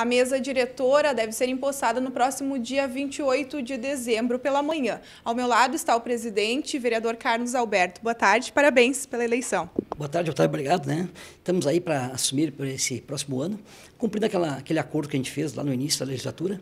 A mesa diretora deve ser empossada no próximo dia 28 de dezembro pela manhã. Ao meu lado está o presidente, vereador Carlos Alberto. Boa tarde, parabéns pela eleição. Boa tarde, Otávio, obrigado. Né? Estamos aí para assumir para esse próximo ano, cumprindo aquela, aquele acordo que a gente fez lá no início da legislatura,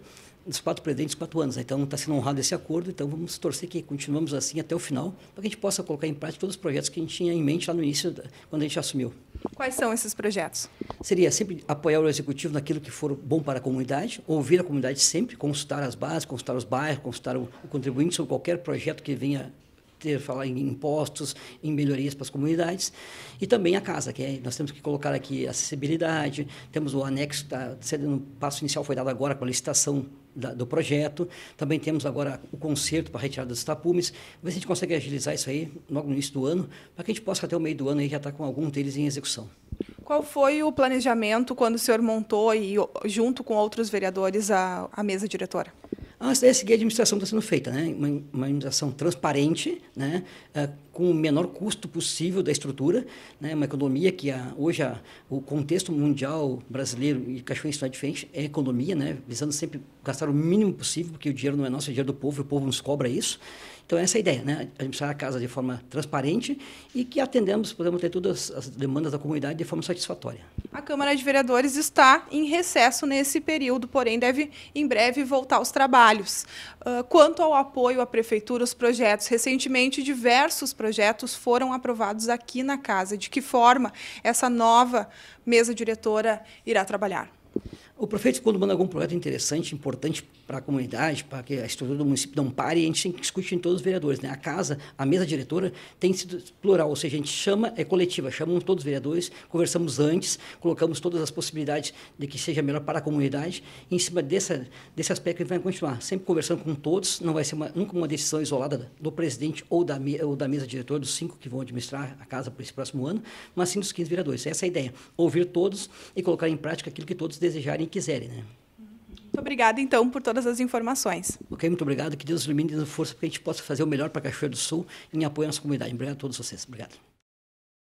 dos quatro presidentes, quatro anos. Né? Então, está sendo honrado esse acordo, então vamos torcer que continuamos assim até o final, para que a gente possa colocar em prática todos os projetos que a gente tinha em mente lá no início, quando a gente assumiu. Quais são esses projetos? Seria sempre apoiar o executivo naquilo que for bom para a comunidade, ouvir a comunidade sempre, consultar as bases, consultar os bairros, consultar o, contribuinte sobre qualquer projeto que venha ter falar em impostos, em melhorias para as comunidades e também a casa, que é, nós temos que colocar aqui acessibilidade, temos o anexo tá sendo um passo inicial foi dado agora com a licitação da, do projeto, também temos agora o conserto para retirada dos tapumes, ver se a gente consegue agilizar isso aí logo no início do ano, para que a gente possa até o meio do ano aí já estar tá com algum deles em execução. Qual foi o planejamento quando o senhor montou e junto com outros vereadores a, a mesa diretora? A da SG, a administração está sendo feita, né? Uma, uma administração transparente, né? É, com o menor custo possível da estrutura, né? Uma economia que a, hoje a, o contexto mundial brasileiro e Cachoeira está é diferente é economia, né? Visando sempre gastar o mínimo possível, porque o dinheiro não é nosso, é dinheiro do povo, e o povo nos cobra isso. Então, essa é a ideia, né? Administrar a casa de forma transparente e que atendemos, podemos ter todas as demandas da comunidade de forma satisfatória. A Câmara de Vereadores está em recesso nesse período, porém deve em breve voltar aos trabalhos. Uh, quanto ao apoio à Prefeitura, os projetos, recentemente diversos projetos foram aprovados aqui na Casa. De que forma essa nova mesa diretora irá trabalhar? O prefeito, quando manda algum projeto interessante, importante para a comunidade, para que a estrutura do município não pare, a gente tem que discute em todos os vereadores. Né? A casa, a mesa diretora, tem sido plural, ou seja, a gente chama, é coletiva, chamamos todos os vereadores, conversamos antes, colocamos todas as possibilidades de que seja melhor para a comunidade. E em cima dessa, desse aspecto, a gente vai continuar, sempre conversando com todos, não vai ser uma, nunca uma decisão isolada do presidente ou da, ou da mesa diretora, dos cinco que vão administrar a casa para esse próximo ano, mas sim dos 15 vereadores. Essa é a ideia, ouvir todos e colocar em prática aquilo que todos desejarem quiserem, né? Muito obrigada, então, por todas as informações. Ok, muito obrigado. Que Deus ilumine e dê força para que a gente possa fazer o melhor para a Cachoeira do Sul em apoio à nossa comunidade. Obrigado a todos vocês. Obrigado.